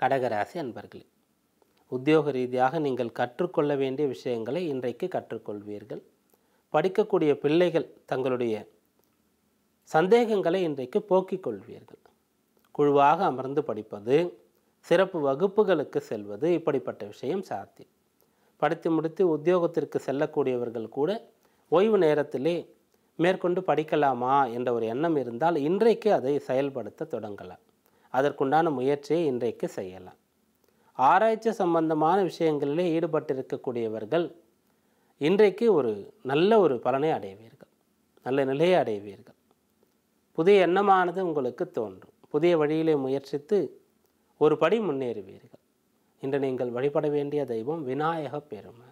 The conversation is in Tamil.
கடகராசி அன்பர்களே உத்தியோக ரீதியாக நீங்கள் கற்றுக்கொள்ள வேண்டிய விஷயங்களை இன்றைக்கு கற்றுக்கொள்வீர்கள் படிக்கக்கூடிய பிள்ளைகள் தங்களுடைய சந்தேகங்களை இன்றைக்கு போக்கிக் கொள்வீர்கள் குழுவாக அமர்ந்து படிப்பது சிறப்பு வகுப்புகளுக்கு செல்வது இப்படிப்பட்ட விஷயம் சாத்தியம் படித்து முடித்து உத்தியோகத்திற்கு செல்லக்கூடியவர்கள் கூட ஓய்வு நேரத்திலே மேற்கொண்டு படிக்கலாமா என்ற ஒரு எண்ணம் இருந்தால் இன்றைக்கு அதை செயல்படுத்த தொடங்கலாம் அதற்குண்டான முயற்சியை இன்றைக்கு செய்யலாம் ஆராய்ச்சி சம்பந்தமான விஷயங்களிலே ஈடுபட்டிருக்கக்கூடியவர்கள் இன்றைக்கு ஒரு நல்ல ஒரு பலனை அடைவீர்கள் நல்ல நிலையை அடைவீர்கள் புதிய எண்ணமானது உங்களுக்கு தோன்றும் புதிய வழியிலே முயற்சித்து ஒரு படி முன்னேறுவீர்கள் இன்று நீங்கள் வழிபட வேண்டிய தெய்வம் விநாயக பெருமை